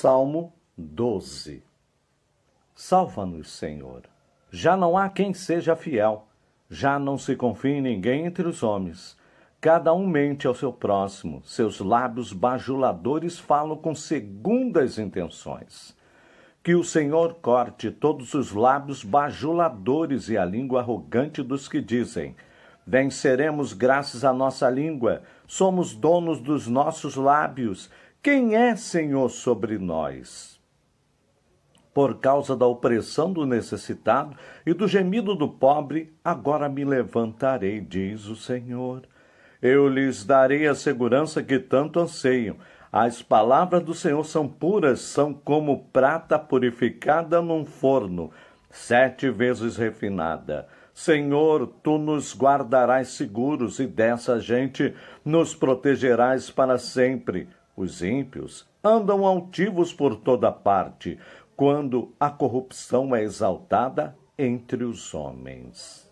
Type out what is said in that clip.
Salmo 12 Salva-nos, Senhor. Já não há quem seja fiel, já não se confie em ninguém entre os homens. Cada um mente ao seu próximo, seus lábios bajuladores falam com segundas intenções. Que o Senhor corte todos os lábios bajuladores e a língua arrogante dos que dizem: Venceremos graças à nossa língua, somos donos dos nossos lábios quem é Senhor sobre nós? Por causa da opressão do necessitado e do gemido do pobre, agora me levantarei, diz o Senhor. Eu lhes darei a segurança que tanto anseiam. As palavras do Senhor são puras, são como prata purificada num forno, sete vezes refinada. Senhor, tu nos guardarás seguros e dessa gente nos protegerás para sempre. Os ímpios andam altivos por toda parte, quando a corrupção é exaltada entre os homens.